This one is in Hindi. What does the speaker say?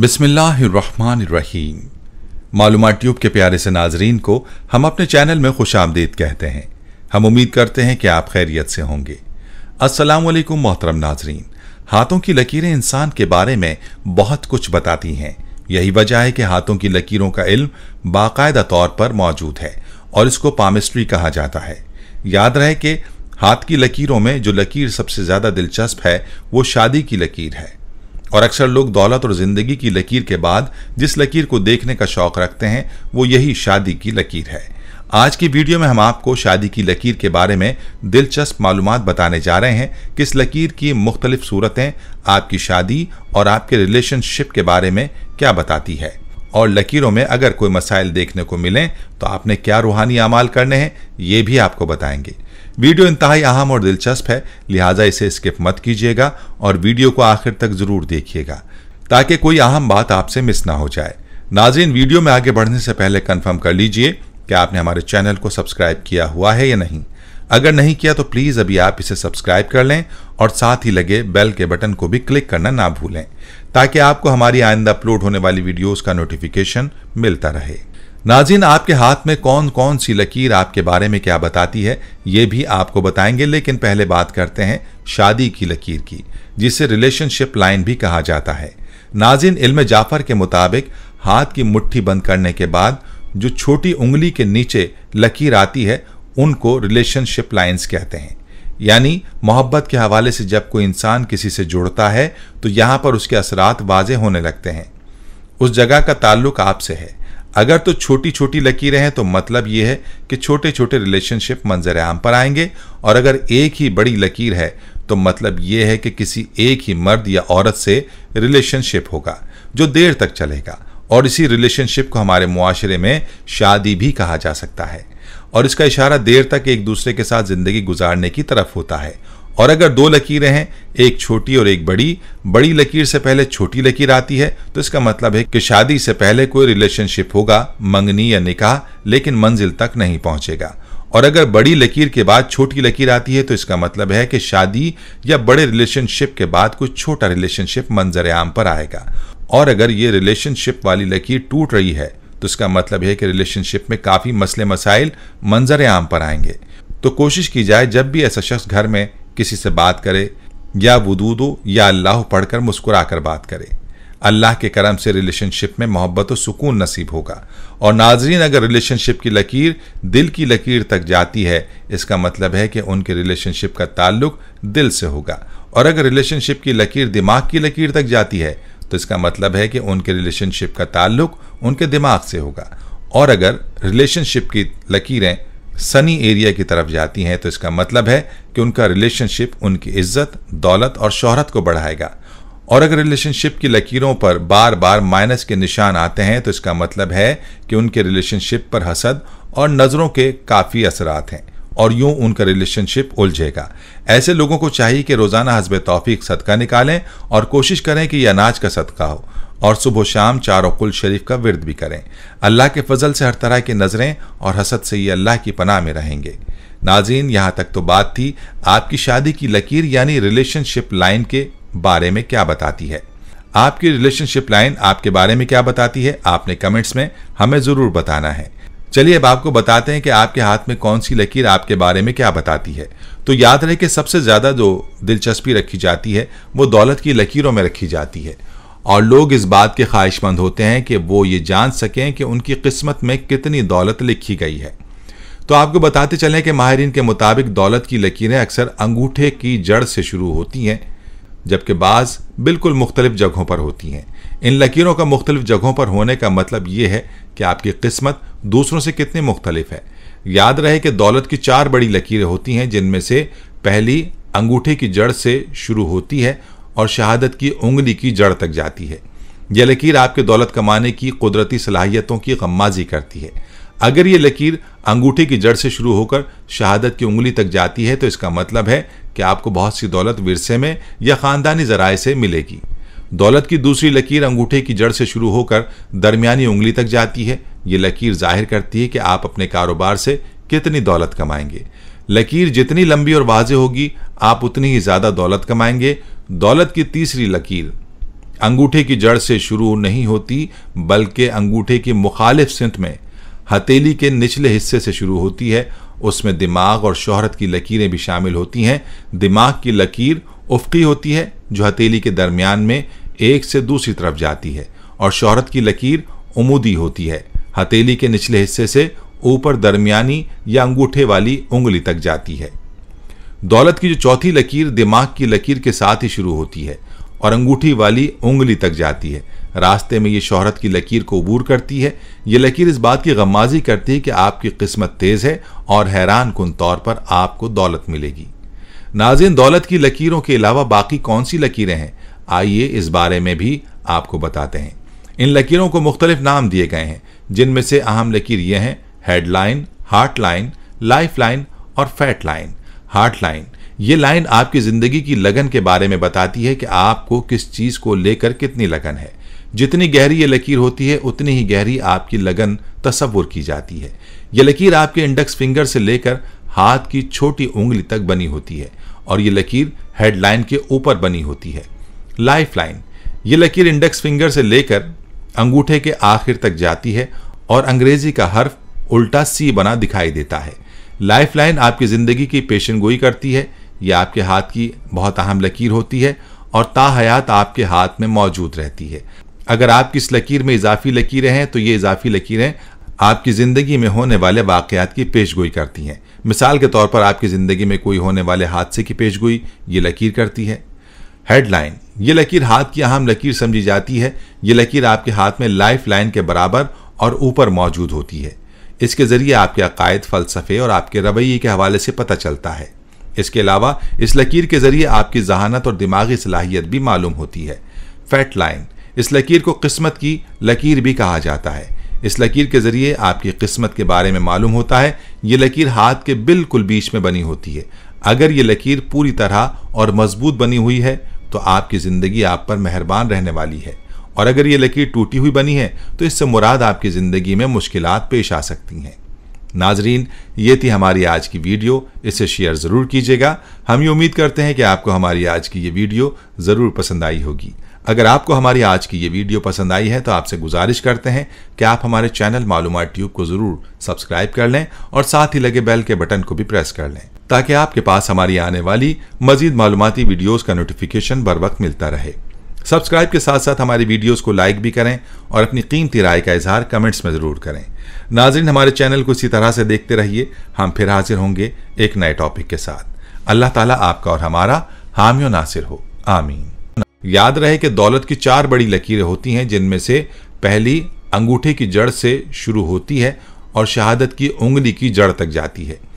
बिस्मिल्लाहिर्रहमानिर्रहीम मालूम ट्यूब के प्यारे से नाजरीन को हम अपने चैनल में खुश आमदीद कहते हैं हम उम्मीद करते हैं कि आप खैरियत से होंगे असलकुम मोहतरम नाजरीन हाथों की लकीरें इंसान के बारे में बहुत कुछ बताती हैं यही वजह है कि हाथों की लकीरों का इल्म बाकायदा तौर पर मौजूद है और इसको पामिस्ट्री कहा जाता है याद रहे कि हाथ की लकीरों में जो लकीर सबसे ज़्यादा दिलचस्प है वो शादी की लकीर है और अक्सर लोग दौलत और ज़िंदगी की लकीर के बाद जिस लकीर को देखने का शौक़ रखते हैं वो यही शादी की लकीर है आज की वीडियो में हम आपको शादी की लकीर के बारे में दिलचस्प मालूम बताने जा रहे हैं कि इस लकीर की मुख्तलिफ सूरतें आपकी शादी और आपके रिलेशनशिप के बारे में क्या बताती है और लकीरों में अगर कोई मसाइल देखने को मिलें तो आपने क्या रूहानी अमाल करने हैं ये भी आपको बताएंगे वीडियो इंतहाई अहम और दिलचस्प है लिहाजा इसे स्किप मत कीजिएगा और वीडियो को आखिर तक जरूर देखिएगा ताकि कोई अहम बात आपसे मिस ना हो जाए नाजरीन वीडियो में आगे बढ़ने से पहले कन्फर्म कर लीजिए कि आपने हमारे चैनल को सब्सक्राइब किया हुआ है या नहीं अगर नहीं किया तो प्लीज़ अभी आप इसे सब्सक्राइब कर लें और साथ ही लगे बेल के बटन को भी क्लिक करना ना भूलें ताकि आपको हमारी आइंदा अपलोड होने वाली वीडियोस का नोटिफिकेशन मिलता रहे नाजिन आपके हाथ में कौन कौन सी लकीर आपके बारे में क्या बताती है ये भी आपको बताएंगे लेकिन पहले बात करते हैं शादी की लकीर की जिसे रिलेशनशिप लाइन भी कहा जाता है नाजिन इल्म जाफर के मुताबिक हाथ की मुट्ठी बंद करने के बाद जो छोटी उंगली के नीचे लकीर आती है उनको रिलेशनशिप लाइन्स कहते हैं यानी मोहब्बत के हवाले से जब कोई इंसान किसी से जुड़ता है तो यहाँ पर उसके असरात वाजे होने लगते हैं उस जगह का ताल्लुक आपसे है अगर तो छोटी छोटी लकीरें हैं तो मतलब ये है कि छोटे छोटे रिलेशनशिप मंजर आम पर आएंगे और अगर एक ही बड़ी लकीर है तो मतलब ये है कि किसी एक ही मर्द या औरत से रिलेशनशिप होगा जो देर तक चलेगा और इसी रिलेशनशिप को हमारे मुआरे में शादी भी कहा जा सकता है और इसका इशारा देर तक एक दूसरे के साथ ज़िंदगी गुजारने की तरफ होता है और अगर दो लकीरें हैं एक छोटी और एक बड़ी बड़ी लकीर से पहले छोटी लकीर आती है तो इसका मतलब है कि शादी से पहले कोई रिलेशनशिप होगा मंगनी या निकाह लेकिन मंजिल तक नहीं पहुंचेगा और अगर बड़ी लकीर के बाद छोटी लकीर आती है तो इसका मतलब है कि शादी या बड़े रिलेशनशिप के बाद कुछ छोटा रिलेशनशिप मंजर आम पर आएगा और अगर ये रिलेशनशिप वाली लकीर टूट रही है तो इसका मतलब है कि रिलेशनशिप में काफ़ी मसले मसाइल मंजर आम पर आएंगे तो कोशिश की जाए जब भी ऐसा शख्स घर में किसी से बात करे या वदूदो या अल्लाह पढ़कर मुस्कुराकर बात करे अल्लाह के करम से रिलेशनशिप में मोहब्बत और सुकून नसीब होगा और नाजरीन अगर रिलेशनशिप की लकीर दिल की लकीर तक जाती है इसका मतलब है कि उनके रिलेशनशिप का ताल्लुक दिल से होगा और अगर रिलेशनशिप की लकीर दिमाग की लकीर तक जाती है तो इसका मतलब है कि उनके रिलेशनशिप का ताल्लुक उनके दिमाग से होगा और अगर रिलेशनशिप की लकीरें सनी एरिया की तरफ जाती हैं तो इसका मतलब है कि उनका रिलेशनशिप उनकी इज्जत दौलत और शोहरत को बढ़ाएगा और अगर रिलेशनशिप की लकीरों पर बार बार माइनस के निशान आते हैं तो इसका मतलब है कि उनके रिलेशनशिप पर हसद और नज़रों के काफ़ी असरात हैं और यूं उनका रिलेशनशिप उलझेगा ऐसे लोगों को चाहिए कि रोज़ाना हजब तौफीक सदका निकालें और कोशिश करें कि यह अनाज का सदका हो और सुबह शाम चारों कुल शरीफ का विरद भी करें अल्लाह के फजल से हर तरह की नज़रें और हसद से ये अल्लाह की पनाह में रहेंगे नाजीन यहाँ तक तो बात थी आपकी शादी की लकीर यानी रिलेशनशिप लाइन के बारे में क्या बताती है आपकी रिलेशनशिप लाइन आपके बारे में क्या बताती है आपने कमेंट्स में हमें ज़रूर बताना है चलिए अब आपको बताते हैं कि आपके हाथ में कौन सी लकीर आपके बारे में क्या बताती है तो याद रहे कि सबसे ज़्यादा जो दिलचस्पी रखी जाती है वो दौलत की लकीरों में रखी जाती है और लोग इस बात के ख्वाहिशमंद होते हैं कि वो ये जान सकें कि उनकी किस्मत में कितनी दौलत लिखी गई है तो आपको बताते चलें कि माहरीन के मुताबिक दौलत की लकीरें अक्सर अंगूठे की जड़ से शुरू होती हैं जबकि बाज बिल्कुल मुख्तलिफ जगहों पर होती हैं इन लकीरों का मुख्तलि जगहों पर होने का मतलब ये है कि आपकी किस्मत दूसरों से कितनी मुख्तलिफ है याद रहे कि दौलत की चार बड़ी लकीरें होती हैं जिनमें से पहली अंगूठे की जड़ से शुरू होती है और शहादत की उंगली की जड़ तक जाती है यह लकीर आपके दौलत कमाने की कुदरती सलाहियतों की गम्माजी करती है अगर ये लकीर अंगूठे की जड़ से शुरू होकर शहादत की उंगली तक जाती है तो इसका मतलब है कि आपको बहुत सी दौलत विरसे में या ख़ानदानी जराए से मिलेगी दौलत की दूसरी लकीर अंगूठे की जड़ से शुरू होकर दरमियानी उंगली तक जाती है ये लकीर जाहिर करती है कि आप अपने कारोबार से कितनी दौलत कमाएंगे लकीर जितनी लंबी और वाजे होगी आप उतनी ही ज़्यादा दौलत कमाएंगे दौलत की तीसरी लकीर अंगूठे की जड़ से शुरू नहीं होती बल्कि अंगूठे की मुखालिफ सिंत में हथेली के निचले हिस्से से शुरू होती है उसमें दिमाग और शोहरत की लकीरें भी शामिल होती हैं दिमाग की लकीर उफकी होती है जो हथेली के दरमियान में एक से दूसरी तरफ जाती है और शोहरत की लकीर उमूदी होती है हथेली के निचले हिस्से से ऊपर दरमियानी या अंगूठे वाली उंगली तक जाती है दौलत की जो चौथी लकीर दिमाग की लकीर के साथ ही शुरू होती है और अंगूठी वाली उंगली तक जाती है रास्ते में ये शोहरत की लकीर को अबूर करती है ये लकीर इस बात की गमाजी करती है कि आपकी किस्मत तेज़ है और हैरान कन तौर पर आपको दौलत मिलेगी नाजिन दौलत की लकीरों के अलावा बाकी कौन सी लकीरें हैं आइए इस बारे में भी आपको बताते हैं इन लकीरों को मुख्तलिफ नाम दिए गए हैं जिनमें से अहम लकीर ये हैं headline heart line life line और फैट लाइन हार्ट लाइन ये लाइन आपकी ज़िंदगी की लगन के बारे में बताती है कि आपको किस चीज़ को लेकर कितनी लगन है जितनी गहरी ये लकीर होती है उतनी ही गहरी आपकी लगन तस्वुर की जाती है ये लकीर आपके इंडेक्स फिंगर से लेकर हाथ की छोटी उंगली तक बनी होती है और ये लकीर हेडलाइन के ऊपर बनी होती है लाइफ लाइन ये लकीर इंडेक्स फिंगर से लेकर अंगूठे के आखिर तक जाती है और अंग्रेजी का हर्फ उल्टा सी बना दिखाई देता है लाइफ लाइन आपकी ज़िंदगी की पेशन गोई करती है यह आपके हाथ की बहुत अहम लकीर होती है और ताहयात आपके हाथ में मौजूद रहती है अगर आप किस लकीर में इजाफी लकीरें हैं तो ये इजाफी लकीरें आपकी ज़िंदगी में होने वाले वाक़ात की पेश गोई करती हैं मिसाल के तौर पर आपकी ज़िंदगी में कोई होने वाले हादसे की पेश गोई ये लकीर करती है हेडलाइन ये लकीर हाथ की अहम लकीर समझी जाती है ये लकीर आपके हाथ में लाइफ लाइन के बराबर और ऊपर मौजूद होती है इसके ज़रिए आपके अकायद फ़लसफ़े और आपके रवैये के हवाले से पता चलता है इसके अलावा इस लकीर के ज़रिए आपकी जहानत और दिमागी सलाहियत भी मालूम होती है फैट लाइन इस लकीर को किस्मत की लकीर भी कहा जाता है इस लकीर के ज़रिए आपकी किस्मत के बारे में मालूम होता है ये लकीर हाथ के बिल्कुल बीच में बनी होती है अगर ये लकीर पूरी तरह और मजबूत बनी हुई है तो आपकी ज़िंदगी आप पर मेहरबान रहने वाली है और अगर ये लकीर टूटी हुई बनी है तो इससे मुराद आपकी ज़िंदगी में मुश्किल पेश आ सकती हैं नाजरीन ये थी हमारी आज की वीडियो इसे शेयर ज़रूर कीजिएगा हम ये उम्मीद करते हैं कि आपको हमारी आज की ये वीडियो ज़रूर पसंद आई होगी अगर आपको हमारी आज की ये वीडियो पसंद आई है तो आपसे गुजारिश करते हैं कि आप हमारे चैनल मालूम ट्यूब को जरूर सब्सक्राइब कर लें और साथ ही लगे बेल के बटन को भी प्रेस कर लें ताकि आपके पास हमारी आने वाली मजीद मालूमती वीडियोस का नोटिफिकेशन बर वक्त मिलता रहे सब्सक्राइब के साथ साथ हमारी वीडियोस को लाइक भी करें और अपनी कीमती राय का इजहार कमेंट्स में ज़रूर करें नाजरन हमारे चैनल को इसी तरह से देखते रहिए हम फिर हाजिर होंगे एक नए टॉपिक के साथ अल्लाह ताला आपका और हमारा हामियो नासिर हो आमीन याद रहे कि दौलत की चार बड़ी लकीरें होती हैं जिनमें से पहली अंगूठे की जड़ से शुरू होती है और शहादत की उंगली की जड़ तक जाती है